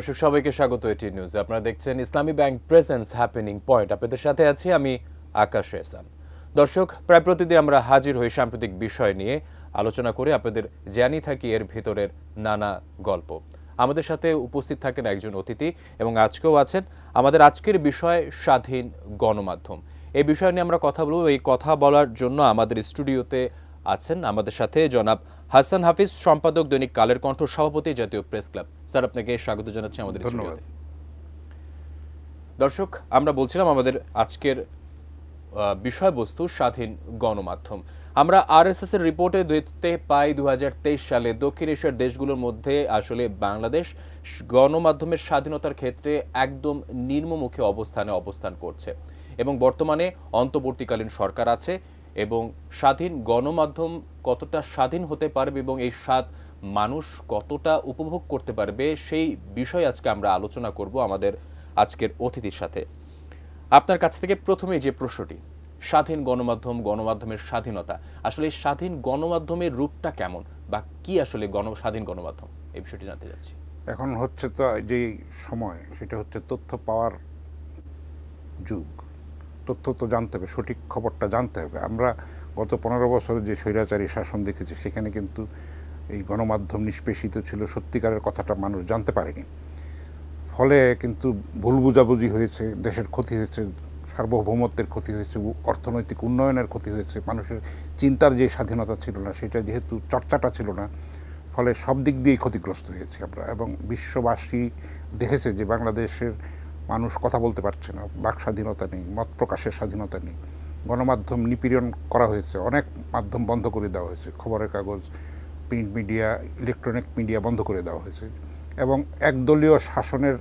দর্শক সবাইকে স্বাগত এটি নিউজ আপনারা দেখছেন ইসলামী ব্যাংক প্রেজেন্স হ্যাপেনিং পয়েন্ট আপনাদের সাথে আছি আমি আকাশ এসান দর্শক প্রায় প্রতিদিন আমরা হাজির হই সাম্প্রতিক বিষয় নিয়ে আলোচনা করে আপনাদের জানিয়ে থাকি এর ভিতরের নানা গল্প আমাদের সাথে উপস্থিত থাকেন একজন অতিথি এবং আজকেও আছেন আমাদের আজকের বিষয় স্বাধীন গণমাধ্যম এই বিষয় নিয়ে আমরা কথা বলব এই কথা বলার জন্য আমাদের স্টুডিওতে আছেন আমাদের সাথে জনাব হাসান হাফিজ সম্পাদক দৈনিক কালের কণ্ঠ সভাপতি জাতীয় প্রেস ক্লাব স্যার আপনাকে স্বাগত জানাচ্ছি আমাদের দর্শক আমরা বলছিলাম আমাদের আজকের বিষয়বস্তু স্বাধীন গণমাধ্যম আমরা এস এর রিপোর্টে দেখতে পাই দু সালে দক্ষিণ এশিয়ার দেশগুলোর মধ্যে আসলে বাংলাদেশ গণমাধ্যমের স্বাধীনতার ক্ষেত্রে একদম নির্মমুখী অবস্থানে অবস্থান করছে এবং বর্তমানে অন্তর্বর্তীকালীন সরকার আছে এবং স্বাধীন গণমাধ্যম কতটা স্বাধীন হতে পারবে এবং এই স্বাদ মানুষ কতটা উপভোগ করতে পারবে সেই বিষয়ে আজকে আমরা আলোচনা করব আমাদের আজকের অতিথির সাথে আপনার কাছ থেকে প্রথমে যে প্রশ্নটি স্বাধীন গণমাধ্যম গণমাধ্যমের স্বাধীনতা আসলে স্বাধীন গণমাধ্যমের রূপটা কেমন বা কি আসলে গণ স্বাধীন গণমাধ্যম এই বিষয়টি জানতে যাচ্ছি এখন হচ্ছে তো যে সময় সেটা হচ্ছে তথ্য পাওয়ার যুগ তথ্য তো জানতে হবে সঠিক খবরটা জানতে হবে আমরা গত পনেরো বছরে যে স্বৈরাচারী শাসন দেখেছি সেখানে কিন্তু এই গণমাধ্যম নিষ্পেষিত ছিল সত্যিকারের কথাটা মানুষ জানতে পারেনি ফলে কিন্তু ভুল বুঝাবুঝি হয়েছে দেশের ক্ষতি হয়েছে সার্বভৌমত্বের ক্ষতি হয়েছে অর্থনৈতিক উন্নয়নের ক্ষতি হয়েছে মানুষের চিন্তার যে স্বাধীনতা ছিল না সেটা যেহেতু চর্চাটা ছিল না ফলে সব দিক দিয়েই ক্ষতিগ্রস্ত হয়েছে আমরা এবং বিশ্ববাসী দেখেছে যে বাংলাদেশের মানুষ কথা বলতে পারছে না বাক স্বাধীনতা নেই মত প্রকাশের স্বাধীনতা নেই গণমাধ্যম নিপীড়ন করা হয়েছে অনেক মাধ্যম বন্ধ করে দেওয়া হয়েছে খবরের কাগজ প্রিন্ট মিডিয়া ইলেকট্রনিক মিডিয়া বন্ধ করে দেওয়া হয়েছে এবং একদলীয় শাসনের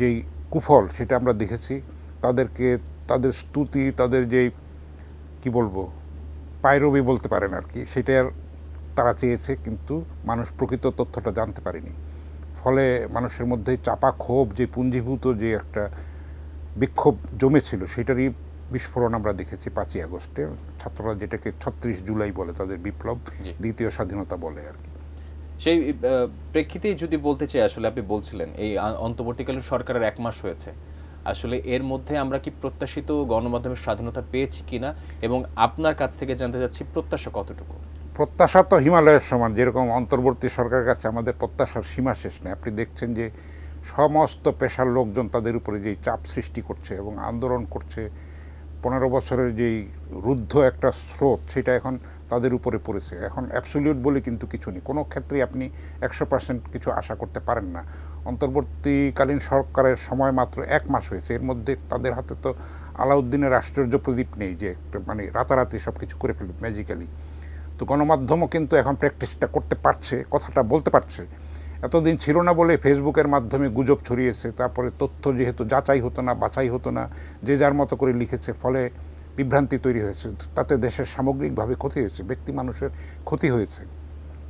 যেই কুফল সেটা আমরা দেখেছি তাদেরকে তাদের স্তুতি তাদের যেই কি বলবো পায়রবি বলতে পারেন আর কি সেটার তারা চেয়েছে কিন্তু মানুষ প্রকৃত তথ্যটা জানতে পারেনি ফলে মানুষের মধ্যে চাপা ক্ষোভ যে পুঞ্জীভূত যে একটা বিক্ষোভ জমেছিল সেটারই বিস্ফোরণ আমরা দেখেছি পাঁচই আগস্টে ছাত্ররা যেটাকে ছত্রিশ জুলাই বলে তাদের বিপ্লব দ্বিতীয় স্বাধীনতা বলে আর কি সেই প্রেক্ষিতেই যদি বলতে চাই আসলে আপনি বলছিলেন এই অন্তর্বর্তীকালীন সরকারের এক মাস হয়েছে আসলে এর মধ্যে আমরা কি প্রত্যাশিত গণমাধ্যমের স্বাধীনতা পেয়েছি কিনা এবং আপনার কাছ থেকে জানতে চাচ্ছি প্রত্যাশা কতটুকু প্রত্যাশা তো হিমালয়ের সমান যেরকম অন্তর্বর্তী সরকার কাছে আমাদের প্রত্যাশার সীমা শেষ নেই আপনি দেখছেন যে সমস্ত পেশার লোকজন তাদের উপরে যেই চাপ সৃষ্টি করছে এবং আন্দোলন করছে পনেরো বছরের যেই রুদ্ধ একটা স্রোত সেটা এখন তাদের উপরে পড়েছে এখন অ্যাবসোলিউট বলে কিন্তু কিছু নেই কোনো ক্ষেত্রে আপনি একশো পার্সেন্ট কিছু আশা করতে পারেন না অন্তর্বর্তীকালীন সরকারের সময় মাত্র এক মাস হয়েছে এর মধ্যে তাদের হাতে তো আলাউদ্দিনের আশ্চর্য প্রদীপ নেই যে মানে রাতারাতি সব কিছু করে ফেলবে ম্যাজিক্যালি তো গণমাধ্যমও কিন্তু এখন প্র্যাকটিসটা করতে পারছে কথাটা বলতে পারছে এতদিন ছিল না বলে ফেসবুকের মাধ্যমে গুজব ছড়িয়েছে তারপরে তথ্য যেহেতু যাচাই হতো না বাছাই হতো না যে যার মতো করে লিখেছে ফলে বিভ্রান্তি তৈরি হয়েছে তাতে দেশের সামগ্রিকভাবে ক্ষতি হয়েছে ব্যক্তি মানুষের ক্ষতি হয়েছে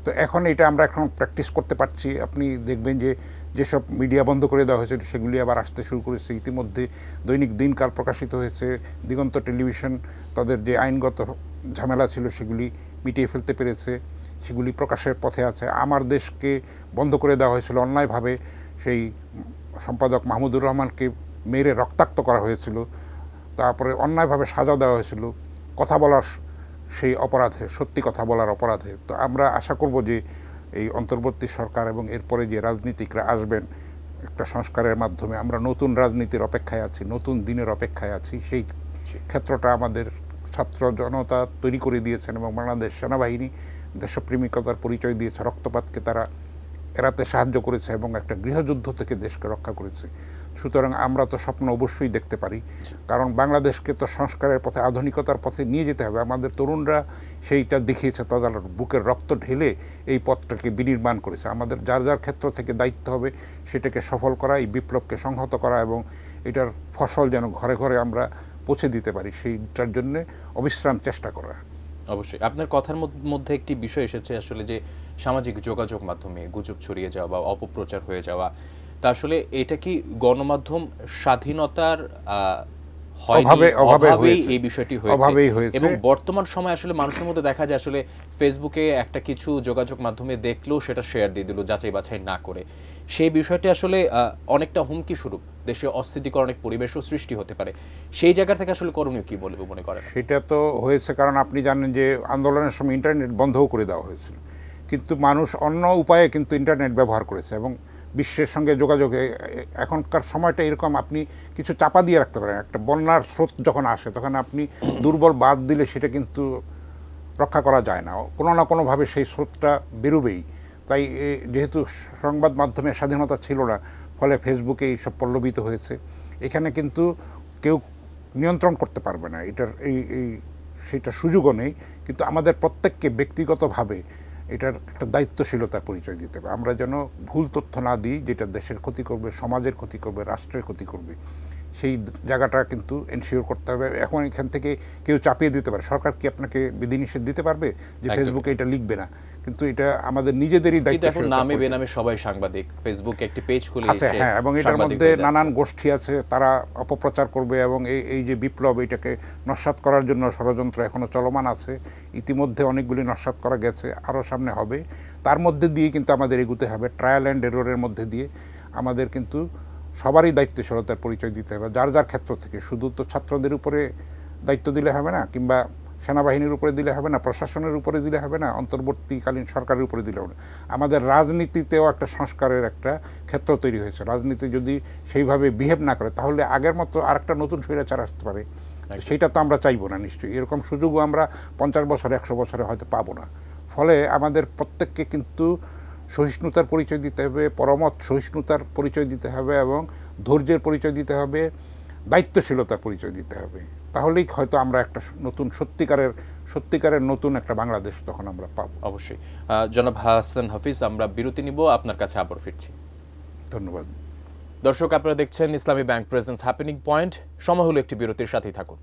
তো এখন এটা আমরা এখন প্র্যাকটিস করতে পারছি আপনি দেখবেন যে যেসব মিডিয়া বন্ধ করে দেওয়া হয়েছে সেগুলি আবার আসতে শুরু করেছে ইতিমধ্যে দৈনিক দিনকাল প্রকাশিত হয়েছে দিগন্ত টেলিভিশন তাদের যে আইনগত ঝামেলা ছিল সেগুলি মিটিয়ে ফেলতে পেরেছে সেগুলি প্রকাশের পথে আছে আমার দেশকে বন্ধ করে দেওয়া হয়েছিল অন্যায়ভাবে সেই সম্পাদক মাহমুদুর রহমানকে মেরে রক্তাক্ত করা হয়েছিল তারপরে অন্যায়ভাবে সাজা দেওয়া হয়েছিল কথা বলার সেই অপরাধে সত্যি কথা বলার অপরাধে তো আমরা আশা করব যে এই অন্তর্বর্তী সরকার এবং এরপরে যে রাজনীতিকরা আসবেন একটা সংস্কারের মাধ্যমে আমরা নতুন রাজনীতির অপেক্ষায় আছি নতুন দিনের অপেক্ষায় আছি সেই ক্ষেত্রটা আমাদের ছাত্র জনতা তৈরি করে দিয়েছেন এবং বাংলাদেশ সেনাবাহিনী দেশপ্রেমিকতার পরিচয় দিয়েছে রক্তপাতকে তারা এড়াতে সাহায্য করেছে এবং একটা গৃহযুদ্ধ থেকে দেশকে রক্ষা করেছে সুতরাং আমরা তো স্বপ্ন অবশ্যই দেখতে পারি কারণ বাংলাদেশকে তো সংস্কারের পথে আধুনিকতার পথে নিয়ে যেতে হবে আমাদের তরুণরা সেইটা দেখিয়েছে তাদের বুকের রক্ত ঢেলে এই পথটাকে বিনির্মাণ করেছে আমাদের যার যার ক্ষেত্র থেকে দায়িত্ব হবে সেটাকে সফল করা এই বিপ্লবকে সংহত করা এবং এটার ফসল যেন ঘরে ঘরে আমরা পৌঁছে দিতে পারি সেইটার জন্য অবিশ্রাম চেষ্টা করা অবশ্যই আপনার কথার মধ্যে একটি বিষয় এসেছে আসলে যে সামাজিক যোগাযোগ মাধ্যমে গুজব ছড়িয়ে যাওয়া বা অপপ্রচার হয়ে যাওয়া তা আসলে এটা কি গণমাধ্যম স্বাধীনতার এবং বর্তমান সময় আসলে মানুষের মধ্যে দেখা যায় আসলে ফেসবুকে একটা কিছু যোগাযোগ মাধ্যমে দেখলেও সেটা শেয়ার দিয়ে দিল যাচাই বাছাই না করে সেই বিষয়টি আসলে অনেকটা হুমকি স্বরূপ দেশে অস্থিতিকর অনেক পরিবেশও সৃষ্টি হতে পারে সেই জায়গা থেকে আসলে করণীয় কি বলবো মনে করেন সেটা তো হয়েছে কারণ আপনি জানেন যে আন্দোলনের সময় ইন্টারনেট বন্ধও করে দেওয়া হয়েছিল কিন্তু মানুষ অন্য উপায়ে কিন্তু ইন্টারনেট ব্যবহার করেছে এবং বিশ্বের সঙ্গে যোগাযোগে এখনকার সময়টা এরকম আপনি কিছু চাপা দিয়ে রাখতে পারেন একটা বন্যার স্রোত যখন আসে তখন আপনি দুর্বল বাদ দিলে সেটা কিন্তু রক্ষা করা যায় না কোনো না কোনোভাবে সেই স্রোতটা বেরোবেই তাই যেহেতু সংবাদ মাধ্যমে স্বাধীনতা ছিল না ফলে ফেসবুকে এইসব পল্লবিত হয়েছে এখানে কিন্তু কেউ নিয়ন্ত্রণ করতে পারবে না এটার এই এই সেটা সুযোগও নেই কিন্তু আমাদের প্রত্যেককে ব্যক্তিগতভাবে এটার একটা দায়িত্বশীলতার পরিচয় দিতে হবে আমরা যেন ভুল তথ্য না দিই যেটা দেশের ক্ষতি করবে সমাজের ক্ষতি করবে রাষ্ট্রের ক্ষতি করবে সেই জায়গাটা কিন্তু এনশিওর করতে হবে এখন এখান থেকে কেউ চাপিয়ে দিতে পারে সরকার কি আপনাকে বিধিনিষেধ দিতে পারবে যে ফেসবুকে এটা লিখবে না কিন্তু এটা আমাদের নিজেদেরই দায়িত্ব নামে বেনামে সবাই সাংবাদিক ফেসবুকে একটি পেজ খুলে আছে হ্যাঁ এবং এটার মধ্যে নানান গোষ্ঠী আছে তারা অপপ্রচার করবে এবং এই এই যে বিপ্লব এটাকে নস্বাত করার জন্য ষড়যন্ত্র এখনো চলমান আছে ইতিমধ্যে অনেকগুলি নস্বাত করা গেছে আরও সামনে হবে তার মধ্যে দিয়ে কিন্তু আমাদের এগুতে হবে ট্রায়াল অ্যান্ড এরোরের মধ্যে দিয়ে আমাদের কিন্তু সবারই দায়িত্বশীলতার পরিচয় দিতে হবে যার যার ক্ষেত্র থেকে শুধু তো ছাত্রদের উপরে দায়িত্ব দিলে হবে না কিংবা সেনাবাহিনীর উপরে দিলে হবে না প্রশাসনের উপরে দিলে হবে না অন্তর্বর্তীকালীন সরকারের উপরে দিলে হবে না আমাদের রাজনীতিতেও একটা সংস্কারের একটা ক্ষেত্র তৈরি হয়েছে রাজনীতি যদি সেইভাবে বিহেভ না করে তাহলে আগের মতো আরেকটা নতুন স্বৈরাচার আসতে পারে সেটা তো আমরা চাইবো না নিশ্চয়ই এরকম সুযোগও আমরা পঞ্চাশ বছরে একশো বছরে হয়তো পাবো না ফলে আমাদের প্রত্যেককে কিন্তু সহিষ্ণুতার পরিচয় দিতে হবে পরমত সহিষ্ণুতার পরিচয় দিতে হবে এবং ধৈর্যের পরিচয় দিতে হবে দায়িত্বশীলতার পরিচয় দিতে হবে তাহলেই হয়তো আমরা একটা নতুন সত্যিকারের সত্যিকারের নতুন একটা বাংলাদেশ তখন আমরা পাব অবশ্যই জনাব হাসান হাফিজ আমরা বিরতি নিব আপনার কাছে আবার ফিরছি ধন্যবাদ দর্শক আপনারা দেখছেন ইসলামী ব্যাংক প্রেজেন্স হ্যাপেনিং পয়েন্ট সময় হলো একটি বিরতির সাথেই থাকুন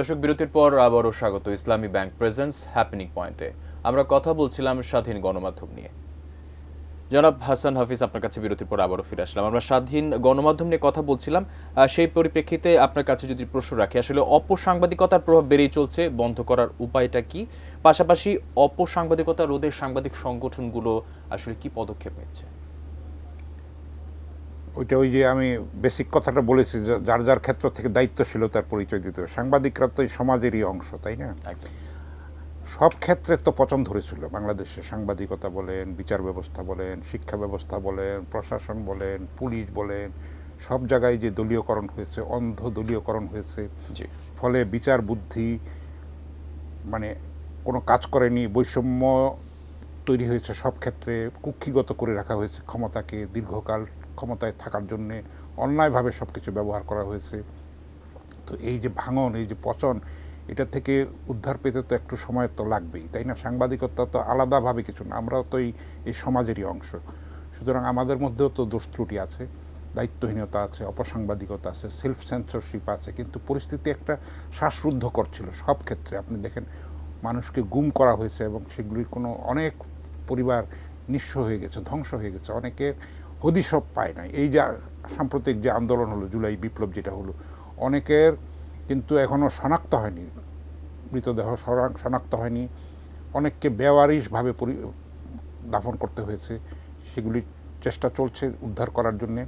দর্শক বিরতির পর আবারও স্বাগত ইসলামী ব্যাংক প্রেজেন্স হ্যাপেনিং পয়েন্টে আমরা কথা বলছিলাম স্বাধীন গণমাধ্যম নিয়ে জনাব হাসান হাফিজ আপনার কাছে বিরতির পর আবারও ফিরে আসলাম আমরা স্বাধীন গণমাধ্যম নিয়ে কথা বলছিলাম সেই পরিপ্রেক্ষিতে আপনার কাছে যদি প্রশ্ন রাখি আসলে অপসাংবাদিকতার প্রভাব বেড়েই চলছে বন্ধ করার উপায়টা কি পাশাপাশি অপসাংবাদিকতা রোধের সাংবাদিক সংগঠনগুলো আসলে কি পদক্ষেপ নিচ্ছে ওইটা ওই যে আমি বেসিক কথাটা বলেছি যার যার ক্ষেত্র থেকে দায়িত্বশীলতার পরিচয় দিতে হবে সাংবাদিকরা তো এই সমাজেরই অংশ তাই না সব ক্ষেত্রে তো পচন ধরেছিল বাংলাদেশে সাংবাদিকতা বলেন বিচার ব্যবস্থা বলেন শিক্ষা ব্যবস্থা বলেন প্রশাসন বলেন পুলিশ বলেন সব জায়গায় যে দলীয়করণ হয়েছে অন্ধ দলীয়করণ হয়েছে ফলে বিচার বুদ্ধি মানে কোনো কাজ করেনি বৈষম্য তৈরি হয়েছে সব ক্ষেত্রে কুক্ষিগত করে রাখা হয়েছে ক্ষমতাকে দীর্ঘকাল ক্ষমতায় থাকার জন্যে অন্যায়ভাবে সব কিছু ব্যবহার করা হয়েছে তো এই যে ভাঙন এই যে পচন এটা থেকে উদ্ধার পেতে তো একটু সময় তো লাগবেই তাই না সাংবাদিকতা তো আলাদাভাবে কিছু না আমরাও তো এই সমাজেরই অংশ সুতরাং আমাদের মধ্যেও তো দোষ ত্রুটি আছে দায়িত্বহীনতা আছে অপসাংবাদিকতা আছে সেলফ সেন্সরশিপ আছে কিন্তু পরিস্থিতি একটা শ্বাসরুদ্ধকর ছিল সব ক্ষেত্রে আপনি দেখেন মানুষকে গুম করা হয়েছে এবং সেগুলির কোনো অনেক পরিবার নিঃস্ব হয়ে গেছে ধ্বংস হয়ে গেছে অনেকের হদিসব পায় নাই এই যা সাম্প্রতিক যে আন্দোলন হলো জুলাই বিপ্লব যেটা হলো অনেকের কিন্তু এখনও শনাক্ত হয়নি মৃতদেহ শনাক্ত হয়নি অনেককে বেওয়ারিশভাবে পরি দাফন করতে হয়েছে সেগুলি চেষ্টা চলছে উদ্ধার করার জন্যে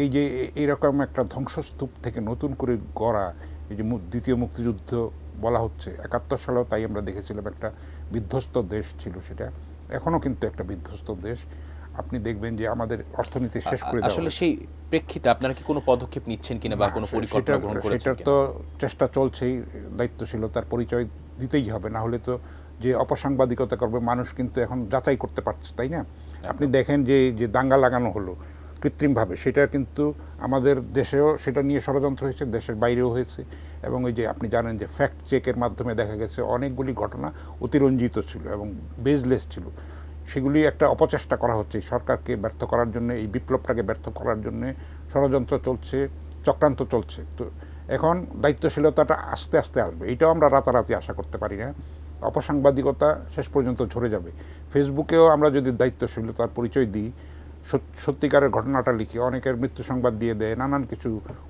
এই যে এইরকম একটা ধ্বংসস্তূপ থেকে নতুন করে গড়া এই যে দ্বিতীয় মুক্তিযুদ্ধ বলা হচ্ছে একাত্তর সালেও তাই আমরা দেখেছিলাম একটা বিধ্বস্ত দেশ ছিল সেটা এখনও কিন্তু একটা বিধ্বস্ত দেশ আপনি দেখবেন যে আমাদের অর্থনীতি শেষ করে দেওয়া আসলে সেই প্রেক্ষিতে আপনারা কি কোনো পদক্ষেপ নিচ্ছেন কিনা বা কোনো পরিকল্পনা গ্রহণ করেছেন সেটা তো চেষ্টা চলছেই দায়িত্বশীলতার পরিচয় দিতেই হবে না হলে তো যে অপসাংবাদিকতা করবে মানুষ কিন্তু এখন যাচাই করতে পারছে তাই না আপনি দেখেন যে যে দাঙ্গা লাগানো হলো কৃত্রিমভাবে সেটা কিন্তু আমাদের দেশেও সেটা নিয়ে ষড়যন্ত্র হয়েছে দেশের বাইরেও হয়েছে এবং ওই যে আপনি জানেন যে ফ্যাক্ট চেকের মাধ্যমে দেখা গেছে অনেকগুলি ঘটনা অতিরঞ্জিত ছিল এবং বেজলেস ছিল সেগুলি একটা অপচেষ্টা করা হচ্ছে সরকারকে ব্যর্থ করার জন্য এই বিপ্লবটাকে ব্যর্থ করার জন্য ষড়যন্ত্র চলছে চক্রান্ত চলছে তো এখন দায়িত্বশীলতাটা আস্তে আস্তে আসবে এটাও আমরা রাতারাতি আশা করতে পারি না অপসাংবাদিকতা শেষ পর্যন্ত ঝরে যাবে ফেসবুকেও আমরা যদি দায়িত্বশীলতার পরিচয় দিই সত্যিকারের ঘটনাটা লিখি অনেকের মৃত্যু সংবাদ দিয়ে দেয় নানান কিছু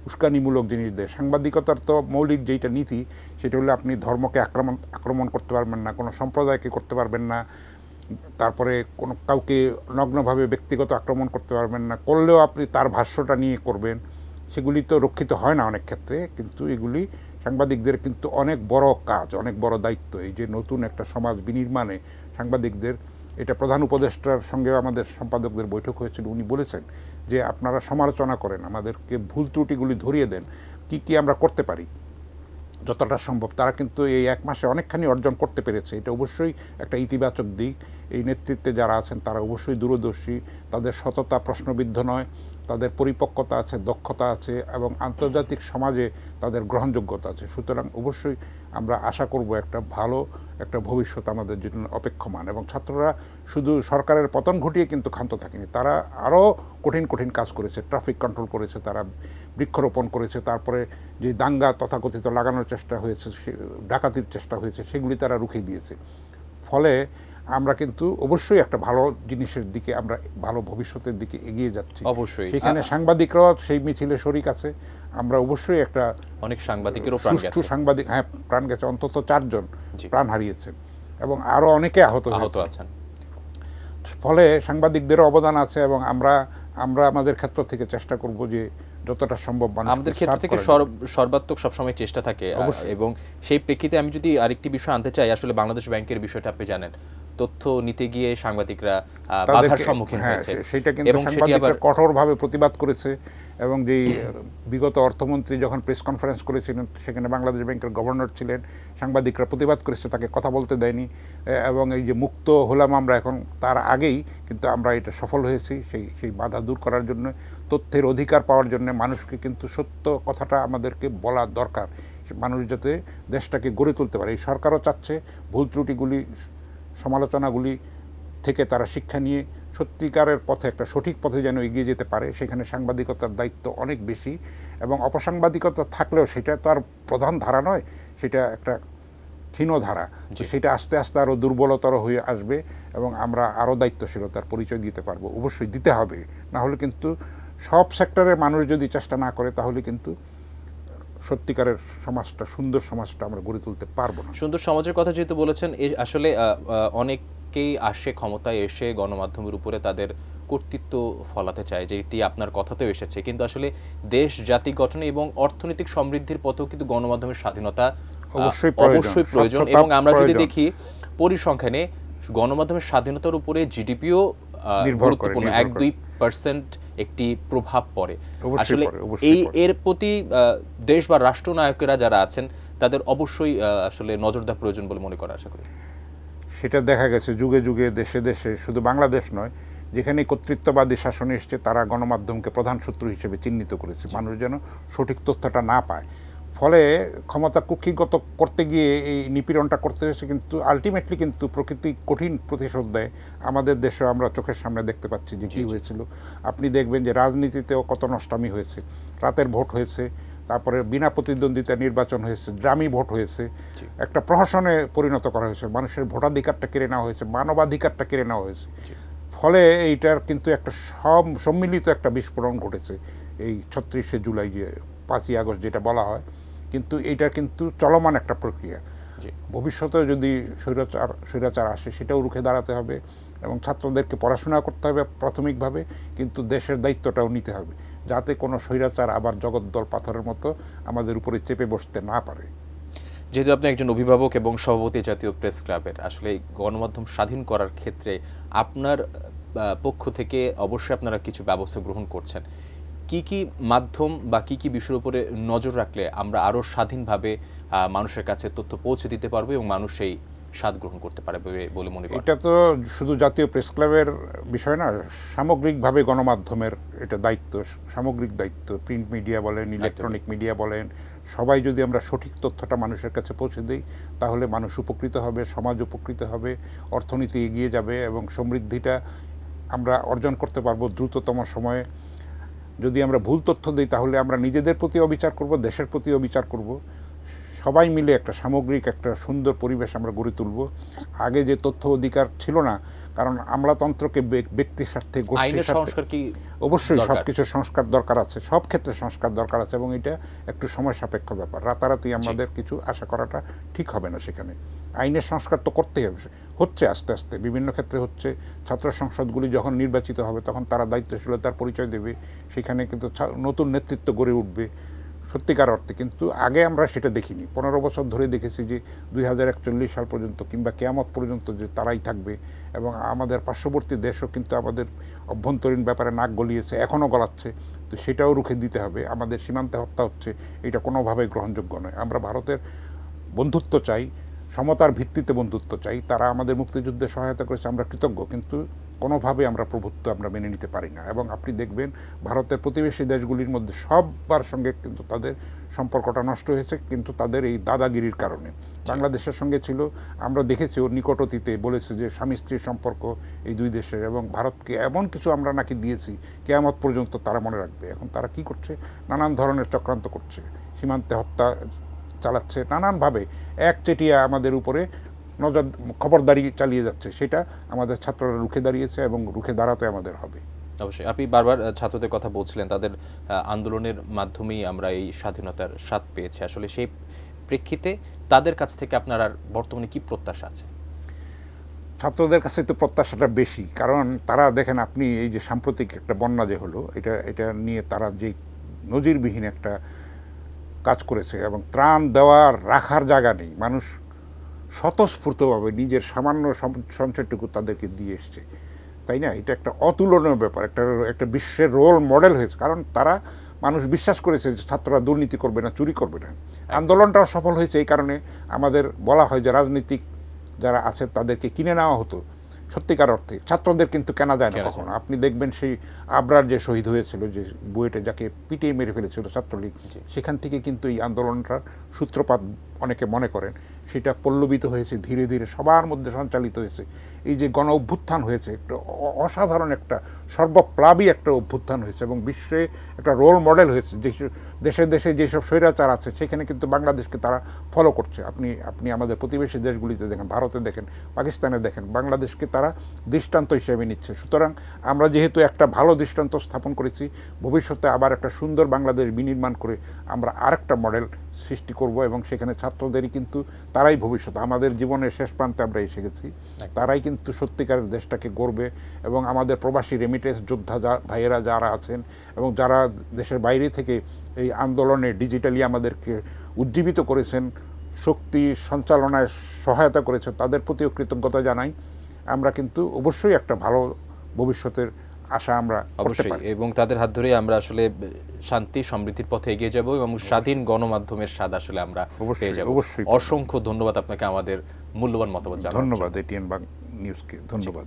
উস্কানিমূলক জিনিস দেয় সাংবাদিকতার তো মৌলিক যেইটা নীতি সেটা হলে আপনি ধর্মকে আক্রমণ আক্রমণ করতে পারবেন না কোনো সম্প্রদায়কে করতে পারবেন না তারপরে কোনো কাউকে নগ্নভাবে ব্যক্তিগত আক্রমণ করতে পারবেন না করলেও আপনি তার ভাষ্যটা নিয়ে করবেন সেগুলি তো রক্ষিত হয় না অনেক ক্ষেত্রে কিন্তু এগুলি সাংবাদিকদের কিন্তু অনেক বড় কাজ অনেক বড় দায়িত্ব এই যে নতুন একটা সমাজ বিনির্মাণে সাংবাদিকদের এটা প্রধান উপদেষ্টার সঙ্গে আমাদের সম্পাদকদের বৈঠক হয়েছিল উনি বলেছেন যে আপনারা সমালোচনা করেন আমাদেরকে ভুল ত্রুটিগুলি ধরিয়ে দেন কি কি আমরা করতে পারি যতটা সম্ভব তারা কিন্তু এই এক মাসে অনেকখানি অর্জন করতে পেরেছে এটা অবশ্যই একটা ইতিবাচক দিক এই নেতৃত্বে যারা আছেন তারা অবশ্যই দূরদর্শী তাদের সততা প্রশ্নবিদ্ধ নয় তাদের পরিপক্কতা আছে দক্ষতা আছে এবং আন্তর্জাতিক সমাজে তাদের গ্রহণযোগ্যতা আছে সুতরাং অবশ্যই আমরা আশা করব একটা ভালো একটা ভবিষ্যৎ আমাদের জন্য অপেক্ষমান এবং ছাত্ররা শুধু সরকারের পতন ঘটিয়ে কিন্তু ক্ষান্ত থাকেনি তারা আরও কঠিন কঠিন কাজ করেছে ট্রাফিক কন্ট্রোল করেছে তারা বৃক্ষরোপণ করেছে তারপরে যে দাঙ্গা তথাকথিত লাগানোর চেষ্টা হয়েছে ডাকাতির চেষ্টা হয়েছে সেগুলি তারা রুখে দিয়েছে ফলে আমরা কিন্তু অবশ্যই একটা ভালো জিনিসের দিকে আমরা ভালো ভবিষ্যতের দিকে এগিয়ে যাচ্ছি অবশ্যই সেখানে সাংবাদিকরাও সেই মিছিলে শরিক আছে আমরা অবশ্যই একটা অনেক সাংবাদিকেরও প্রাণ গেছে সাংবাদিক হ্যাঁ প্রাণ গেছে অন্তত চারজন প্রাণ হারিয়েছেন এবং আরও অনেকে আহত আহত আছেন ফলে সাংবাদিকদেরও অবদান আছে এবং আমরা আমরা আমাদের ক্ষেত্র থেকে চেষ্টা করব যে যতটা সম্ভব আমাদের ক্ষেত্র থেকে সর্বাত্মক সবসময় চেষ্টা থাকে এবং সেই প্রেক্ষিতে আমি যদি আরেকটি বিষয় আনতে চাই আসলে বাংলাদেশ ব্যাংকের বিষয়টা আপনি জানেন তথ্য নিতে গিয়ে সাংবাদিকরা বাধার সম্মুখীন হ্যাঁ, হয়েছে সেটা কিন্তু সাংবাদিকরা কঠোরভাবে প্রতিবাদ করেছে এবং যে বিগত অর্থমন্ত্রী যখন প্রেস কনফারেন্স করেছিলেন সেখানে বাংলাদেশ ব্যাংকের গভর্নর ছিলেন সাংবাদিকরা প্রতিবাদ করেছে তাকে কথা বলতে দেয়নি এবং এই যে মুক্ত হলাম আমরা এখন তার আগেই কিন্তু আমরা এটা সফল হয়েছি সেই সেই বাধা দূর করার জন্য তথ্যের অধিকার পাওয়ার জন্য মানুষকে কিন্তু সত্য কথাটা আমাদেরকে বলা দরকার মানুষ যাতে দেশটাকে গড়ে তুলতে পারে এই সরকারও চাচ্ছে ভুল ত্রুটিগুলি সমালোচনাগুলি থেকে তারা শিক্ষা নিয়ে সত্যিকারের পথে একটা সঠিক পথে যেন এগিয়ে যেতে পারে সেখানে সাংবাদিকতার দায়িত্ব অনেক বেশি এবং অপসাংবাদিকতা থাকলেও সেটা তো আর প্রধান ধারা নয় সেটা একটা ক্ষীণ ধারা সেটা আস্তে আস্তে আরও দুর্বলতর হয়ে আসবে এবং আমরা আরও দায়িত্বশীলতার পরিচয় দিতে পারবো অবশ্যই দিতে হবে না হলে কিন্তু সব সেক্টরের মানুষ যদি চেষ্টা না করে তাহলে কিন্তু সত্যিকারের সমাজটা সুন্দর সমাজটা আমরা গড়ে তুলতে পারবো না সুন্দর সমাজের কথা যেহেতু বলেছেন আসলে অনেকেই আসে ক্ষমতায় এসে গণমাধ্যমের উপরে তাদের কর্তৃত্ব ফলাতে চায় যেটি আপনার কথাতেও এসেছে কিন্তু আসলে দেশ জাতি গঠনে এবং অর্থনৈতিক সমৃদ্ধির পথেও কিন্তু গণমাধ্যমের স্বাধীনতা অবশ্যই অবশ্যই প্রয়োজন এবং আমরা যদি দেখি পরিসংখ্যানে গণমাধ্যমের স্বাধীনতার উপরে জিডিপিও গুরুত্বপূর্ণ এক দুই পার্সেন্ট একটি প্রভাব পড়ে আসলে এই এর প্রতি দেশ বা রাষ্ট্রনায়কেরা যারা আছেন তাদের অবশ্যই আসলে নজর দেওয়া প্রয়োজন বলে মনে করা আশা করি সেটা দেখা গেছে যুগে যুগে দেশে দেশে শুধু বাংলাদেশ নয় যেখানে কর্তৃত্ববাদী শাসন এসছে তারা গণমাধ্যমকে প্রধান শত্রু হিসেবে চিহ্নিত করেছে মানুষ যেন সঠিক তথ্যটা না পায় ফলে ক্ষমতা কুক্ষিগত করতে গিয়ে এই নিপীড়নটা করতে হয়েছে কিন্তু আলটিমেটলি কিন্তু প্রকৃতি কঠিন প্রতিশোধ দেয় আমাদের দেশে আমরা চোখের সামনে দেখতে পাচ্ছি যে কী হয়েছিল আপনি দেখবেন যে রাজনীতিতেও কত নষ্টামি হয়েছে রাতের ভোট হয়েছে তারপরে বিনা প্রতিদ্বন্দ্বিতা নির্বাচন হয়েছে গ্রামী ভোট হয়েছে একটা প্রহসনে পরিণত করা হয়েছে মানুষের ভোটাধিকারটা কেড়ে নেওয়া হয়েছে মানবাধিকারটা কেড়ে নেওয়া হয়েছে ফলে এইটার কিন্তু একটা সব সম্মিলিত একটা বিস্ফোরণ ঘটেছে এই ছত্রিশে জুলাই যে পাঁচই আগস্ট যেটা বলা হয় কিন্তু এটা কিন্তু চলমান একটা প্রক্রিয়া ভবিষ্যতে যদি স্বৈরাচার স্বৈরাচার আসে সেটাও রুখে দাঁড়াতে হবে এবং ছাত্রদেরকে পড়াশোনা করতে হবে প্রাথমিকভাবে কিন্তু দেশের দায়িত্বটাও নিতে হবে যাতে কোনো স্বৈরাচার আবার জগদ্দল পাথরের মতো আমাদের উপরে চেপে বসতে না পারে যেহেতু আপনি একজন অভিভাবক এবং সভাপতি জাতীয় প্রেস ক্লাবের আসলে গণমাধ্যম স্বাধীন করার ক্ষেত্রে আপনার পক্ষ থেকে অবশ্যই আপনারা কিছু ব্যবস্থা গ্রহণ করছেন কি কি মাধ্যম বা কি কি বিষয়ের উপরে নজর রাখলে আমরা আরও স্বাধীনভাবে মানুষের কাছে তথ্য পৌঁছে দিতে পারবো এবং মানুষ সেই স্বাদ গ্রহণ করতে পারে বলে মনে করি এটা তো শুধু জাতীয় প্রেস ক্লাবের বিষয় না সামগ্রিকভাবে গণমাধ্যমের এটা দায়িত্ব সামগ্রিক দায়িত্ব প্রিন্ট মিডিয়া বলেন ইলেকট্রনিক মিডিয়া বলেন সবাই যদি আমরা সঠিক তথ্যটা মানুষের কাছে পৌঁছে দিই তাহলে মানুষ উপকৃত হবে সমাজ উপকৃত হবে অর্থনীতি এগিয়ে যাবে এবং সমৃদ্ধিটা আমরা অর্জন করতে পারবো দ্রুততম সময়ে যদি আমরা ভুল তথ্য দিই তাহলে আমরা নিজেদের প্রতি অবিচার করব দেশের প্রতি অবিচার করব সবাই মিলে একটা সামগ্রিক একটা সুন্দর পরিবেশ আমরা গড়ে তুলব আগে যে তথ্য অধিকার ছিল না কারণ আমলাতন্ত্রকে ব্যক্তি স্বার্থে গোষ্ঠী সংস্কার কি অবশ্যই সবকিছু সংস্কার দরকার আছে সব ক্ষেত্রে সংস্কার দরকার আছে এবং এটা একটু সময় সাপেক্ষ ব্যাপার রাতারাতি আমাদের কিছু আশা করাটা ঠিক হবে না সেখানে আইনের সংস্কার তো করতেই হবে হচ্ছে আস্তে আস্তে বিভিন্ন ক্ষেত্রে হচ্ছে ছাত্র সংসদগুলি যখন নির্বাচিত হবে তখন তারা দায়িত্বশীলতার পরিচয় দেবে সেখানে কিন্তু নতুন নেতৃত্ব গড়ে উঠবে সত্যিকার অর্থে কিন্তু আগে আমরা সেটা দেখিনি পনেরো বছর ধরে দেখেছি যে দুই সাল পর্যন্ত কিংবা কেয়ামত পর্যন্ত যে তারাই থাকবে এবং আমাদের পার্শ্ববর্তী দেশও কিন্তু আমাদের অভ্যন্তরীণ ব্যাপারে নাক গলিয়েছে এখনও গলাচ্ছে তো সেটাও রুখে দিতে হবে আমাদের সীমান্তে হত্যা হচ্ছে এটা কোনোভাবে গ্রহণযোগ্য নয় আমরা ভারতের বন্ধুত্ব চাই সমতার ভিত্তিতে বন্ধুত্ব চাই তারা আমাদের মুক্তিযুদ্ধে সহায়তা করেছে আমরা কৃতজ্ঞ কিন্তু কোনোভাবে আমরা প্রভুত্ব আমরা মেনে নিতে পারি না এবং আপনি দেখবেন ভারতের প্রতিবেশী দেশগুলির মধ্যে সববার সঙ্গে কিন্তু তাদের সম্পর্কটা নষ্ট হয়েছে কিন্তু তাদের এই দাদাগিরির কারণে আচ্ছা। বাংলাদেশের সঙ্গে ছিল আমরা দেখেছি ওর নিকট অতীতে বলেছে যে স্বামী স্ত্রীর সম্পর্ক এই দুই দেশের এবং ভারতকে এমন কিছু আমরা নাকি দিয়েছি কেয়ামত পর্যন্ত তারা মনে রাখবে এখন তারা কি করছে নানান ধরনের চক্রান্ত করছে সীমান্তে হত্যা চালাচ্ছে নানানভাবে এক চেটিয়া আমাদের উপরে নজর খবরদারি চালিয়ে যাচ্ছে সেটা আমাদের ছাত্ররা রুখে দাঁড়িয়েছে এবং রুখে দাঁড়াতে আমাদের হবে অবশ্যই আপনি বারবার ছাত্রদের কথা বলছিলেন তাদের আন্দোলনের মাধ্যমেই আমরা এই স্বাধীনতার স্বাদ পেয়েছি আসলে সেই প্রেক্ষিতে তাদের কাছ থেকে আপনার আর বর্তমানে কি প্রত্যাশা আছে ছাত্রদের কাছে তো প্রত্যাশাটা বেশি কারণ তারা দেখেন আপনি এই যে সাম্প্রতিক একটা বন্যা যে হলো এটা এটা নিয়ে তারা যে নজিরবিহীন একটা কাজ করেছে এবং ত্রাণ দেওয়ার রাখার জায়গা নেই মানুষ স্বতঃস্ফূর্তভাবে নিজের সামান্য সঞ্চয়টুকু তাদেরকে দিয়ে এসছে তাই না এটা একটা অতুলনীয় ব্যাপার একটা একটা বিশ্বের রোল মডেল হয়েছে কারণ তারা মানুষ বিশ্বাস করেছে যে ছাত্ররা দুর্নীতি করবে না চুরি করবে না আন্দোলনটাও সফল হয়েছে এই কারণে আমাদের বলা হয় যে রাজনীতিক যারা আছেন তাদেরকে কিনে নেওয়া হতো সত্যিকার অর্থে ছাত্রদের কিন্তু কেনা যায় না কখনো আপনি দেখবেন সেই আবরার যে শহীদ হয়েছিল যে বুয়েটে যাকে পিটিয়ে মেরে ফেলেছিল ছাত্রলীগ সেখান থেকে কিন্তু এই আন্দোলনটার সূত্রপাত অনেকে মনে করেন সেটা পল্লবিত হয়েছে ধীরে ধীরে সবার মধ্যে সঞ্চালিত হয়েছে এই যে গণ অভ্যুত্থান হয়েছে একটা অসাধারণ একটা সর্বপ্লাবী একটা অভ্যুত্থান হয়েছে এবং বিশ্বে একটা রোল মডেল হয়েছে যে দেশে দেশে যেসব স্বৈরাচার আছে সেখানে কিন্তু বাংলাদেশকে তারা ফলো করছে আপনি আপনি আমাদের প্রতিবেশী দেশগুলিতে দেখেন ভারতে দেখেন পাকিস্তানে দেখেন বাংলাদেশকে তারা দৃষ্টান্ত হিসেবে নিচ্ছে সুতরাং আমরা যেহেতু একটা ভালো দৃষ্টান্ত স্থাপন করেছি ভবিষ্যতে আবার একটা সুন্দর বাংলাদেশ বিনির্মাণ করে আমরা আরেকটা মডেল সৃষ্টি করব এবং সেখানে ছাত্রদেরই কিন্তু তারাই ভবিষ্যৎ আমাদের জীবনের শেষ প্রান্তে আমরা এসে গেছি তারাই কিন্তু সত্যিকারের দেশটাকে গড়বে এবং আমাদের প্রবাসী রেমিটেন্স যোদ্ধা যা ভাইয়েরা যারা আছেন এবং যারা দেশের বাইরে থেকে এই আন্দোলনে ডিজিটালি আমাদেরকে উজ্জীবিত করেছেন শক্তি সঞ্চালনায় সহায়তা করেছে তাদের প্রতিও কৃতজ্ঞতা জানাই আমরা কিন্তু অবশ্যই একটা ভালো ভবিষ্যতের আশা আমরা অবশ্যই এবং তাদের হাত ধরেই আমরা আসলে শান্তি সমৃদ্ধির পথে এগিয়ে যাব এবং স্বাধীন গণমাধ্যমের স্বাদ আসলে আমরা পেয়ে যাব অবশ্যই অসংখ্য ধন্যবাদ আপনাকে আমাদের মূল্যবান মতামত ধন্যবাদ এটিএন বাং নিউজকে ধন্যবাদ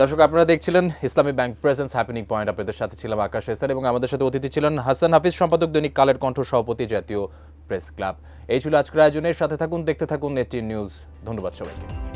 দর্শক আপনারা দেখছিলেন ইসলামী ব্যাংক প্রেজেন্স হ্যাপেনিং পয়েন্ট আপনাদের সাথে ছিলাম আকাশ এসার এবং আমাদের সাথে অতিথি ছিলেন হাসান হাফিজ সম্পাদক দৈনিক কালের কণ্ঠ সভাপতি জাতীয় প্রেস ক্লাব এই ছিল আজকের আয়োজনের সাথে থাকুন দেখতে থাকুন এটিএন নিউজ ধন্যবাদ সবাইকে